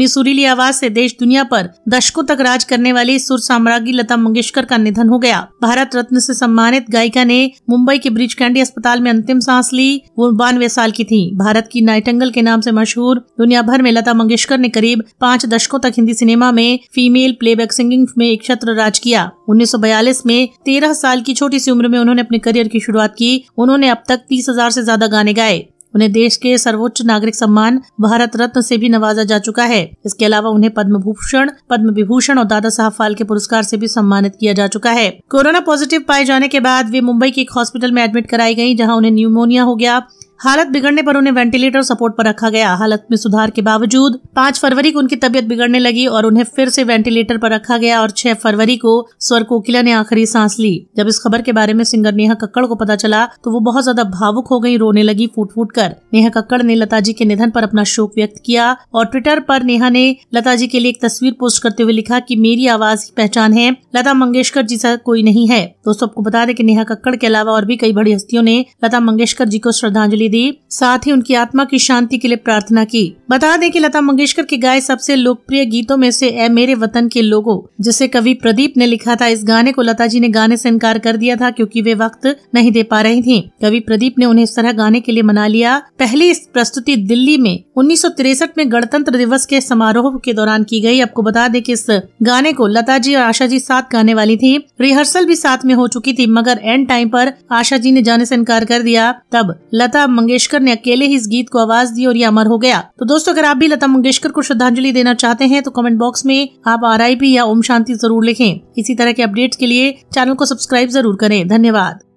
अपनी सुरीली आवाज से देश दुनिया पर दशकों तक राज करने वाली सुर साम्राज्ञी लता मंगेशकर का निधन हो गया भारत रत्न से सम्मानित गायिका ने मुंबई के ब्रिज कैंडी अस्पताल में अंतिम सांस ली वो बानवे साल की थी भारत की नाइटंगल के नाम से मशहूर दुनिया भर में लता मंगेशकर ने करीब पाँच दशकों तक हिंदी सिनेमा में फीमेल प्लेबैक सिंगिंग में एक छत्र राज किया 1942 में 13 साल की छोटी सी उम्र में उन्होंने अपने करियर की शुरुआत की उन्होंने अब तक तीस हजार ऐसी ज्यादा गाने गाए उन्हें देश के सर्वोच्च नागरिक सम्मान भारत रत्न से भी नवाजा जा चुका है इसके अलावा उन्हें पद्म भूषण पद्म विभूषण और दादा साहब फाल्के पुरस्कार से भी सम्मानित किया जा चुका है कोरोना पॉजिटिव पाए जाने के बाद वे मुंबई के एक हॉस्पिटल में एडमिट कराई गयी जहाँ उन्हें न्यूमोनिया हो गया हालत बिगड़ने पर उन्हें वेंटिलेटर सपोर्ट पर रखा गया हालत में सुधार के बावजूद पाँच फरवरी को उनकी तबियत बिगड़ने लगी और उन्हें फिर से वेंटिलेटर पर रखा गया और छह फरवरी को स्वर कोकिला ने आखिरी सांस ली जब इस खबर के बारे में सिंगर नेहा कक्कड़ को पता चला तो वो बहुत ज्यादा भावुक हो गयी रोने लगी फूट फूट कर नेहा कक्कड़ ने लता जी के निधन पर अपना शोक व्यक्त किया और ट्विटर पर नेहा ने लता जी के लिए एक तस्वीर पोस्ट करते हुए लिखा की मेरी आवाज की पहचान है लता मंगेशकर जी सा कोई नहीं है दोस्तों आपको बता दें की नेहा कक्कड़ के अलावा और भी कई बड़ी हस्तियों ने लता मंगेशकर जी को श्रद्धांजलि दी साथ ही उनकी आत्मा की शांति के लिए प्रार्थना की बता दें कि लता मंगेशकर के गाय सबसे लोकप्रिय गीतों में से ए मेरे वतन के लोगों जिसे कवि प्रदीप ने लिखा था इस गाने को लता जी ने गाने से इनकार कर दिया था क्योंकि वे वक्त नहीं दे पा रही थी कवि प्रदीप ने उन्हें इस तरह गाने के लिए मना लिया पहली इस प्रस्तुति दिल्ली में उन्नीस में गणतंत्र दिवस के समारोह के दौरान की गई आपको बता दें कि इस गाने को लता जी और आशा जी साथ गाने वाली थी रिहर्सल भी साथ में हो चुकी थी मगर एंड टाइम पर आशा जी ने जाने से इनकार कर दिया तब लता मंगेशकर ने अकेले ही इस गीत को आवाज दी और ये अमर हो गया तो दोस्तों अगर आप भी लता मंगेशकर को श्रद्धांजलि देना चाहते हैं तो कमेंट बॉक्स में आप आर या ओम शांति जरूर लिखें इसी तरह के अपडेट्स के लिए चैनल को सब्सक्राइब जरूर करें धन्यवाद